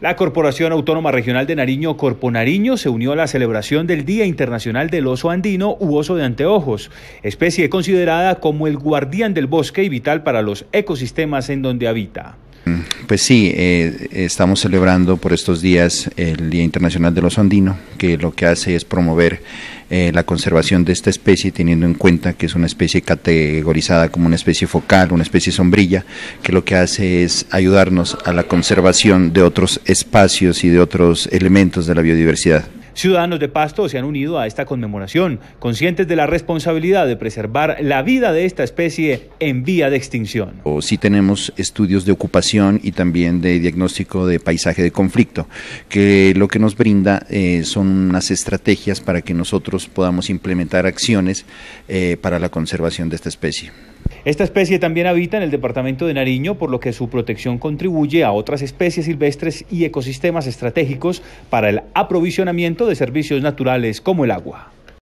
La Corporación Autónoma Regional de Nariño, Corpo Nariño, se unió a la celebración del Día Internacional del Oso Andino u Oso de Anteojos, especie considerada como el guardián del bosque y vital para los ecosistemas en donde habita. Mm, pues sí, eh, estamos celebrando por estos días el Día Internacional de los Andinos, que lo que hace es promover eh, la conservación de esta especie, teniendo en cuenta que es una especie categorizada como una especie focal, una especie sombrilla, que lo que hace es ayudarnos a la conservación de otros espacios y de otros elementos de la biodiversidad. Ciudadanos de Pasto se han unido a esta conmemoración, conscientes de la responsabilidad de preservar la vida de esta especie en vía de extinción. Sí tenemos estudios de ocupación y también de diagnóstico de paisaje de conflicto, que lo que nos brinda eh, son unas estrategias para que nosotros podamos implementar acciones eh, para la conservación de esta especie. Esta especie también habita en el departamento de Nariño, por lo que su protección contribuye a otras especies silvestres y ecosistemas estratégicos para el aprovisionamiento de servicios naturales como el agua.